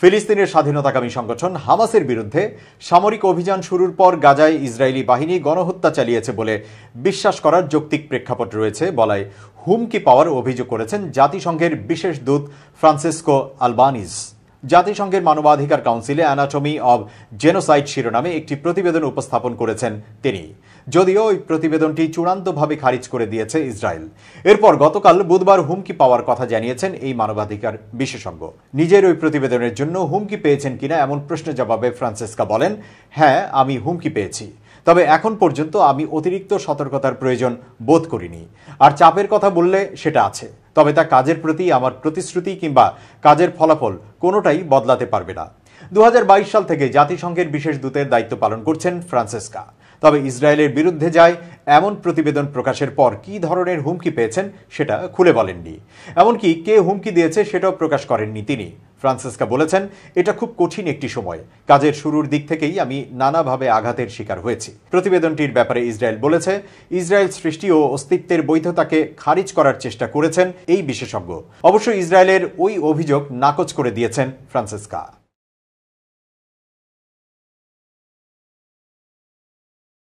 ফিলিস্তিনের স্বাধীনতাকামী সংগঠন হামাসের বিরুদ্ধে সামরিক অভিযান শুরুর পর গাজায় ইসরায়েলি বাহিনী গণহত্যা চালিয়েছে বলে বিশ্বাস করার যৌক্তিক প্রেক্ষাপট রয়েছে বলায় হুমকি পাওয়ার অভিযোগ করেছেন জাতিসংঘের বিশেষ দূত ফ্রান্সিসকো আলবানিজ জাতিসংঘের মানবাধিকার কাউন্সিলে অ্যানাটমি অব জেনোসাইড শিরোনামে একটি প্রতিবেদন উপস্থাপন করেছেন তিনি যদিও ওই প্রতিবেদনটি চূড়ান্তভাবে খারিজ করে দিয়েছে ইসরায়েল এরপর গতকাল বুধবার হুমকি পাওয়ার কথা জানিয়েছেন এই মানবাধিকার বিশেষজ্ঞ নিজের ওই প্রতিবেদনের জন্য হুমকি পেয়েছেন কিনা এমন প্রশ্নের জবাবে ফ্রান্সেসকা বলেন হ্যাঁ আমি হুমকি পেয়েছি তবে এখন পর্যন্ত আমি অতিরিক্ত সতর্কতার প্রয়োজন বোধ করিনি আর চাপের কথা বললে সেটা আছে তবে তা কাজের প্রতি আমার প্রতিশ্রুতি কিংবা কাজের ফলাফল কোনোটাই বদলাতে পারবে না দু সাল থেকে জাতিসংঘের বিশেষ দূতের দায়িত্ব পালন করছেন ফ্রান্সেসকা তবে ইসরায়েলের বিরুদ্ধে যায় এমন প্রতিবেদন প্রকাশের পর কি ধরনের হুমকি পেয়েছেন সেটা খুলে বলেননি এমনকি কে হুমকি দিয়েছে সেটাও প্রকাশ করেননি তিনি ফ্রান্সিসকা বলেছেন এটা খুব কঠিন একটি সময় কাজের শুরুর দিক থেকেই আমি নানাভাবে আঘাতের শিকার হয়েছি প্রতিবেদনটির ব্যাপারে ইসরায়েল বলেছে ইসরায়েল সৃষ্টি ও অস্তিত্বের বৈধতাকে খারিজ করার চেষ্টা করেছেন এই বিশেষজ্ঞ অবশ্য ইসরায়েলের ওই অভিযোগ নাকচ করে দিয়েছেন ফ্রান্সিসকা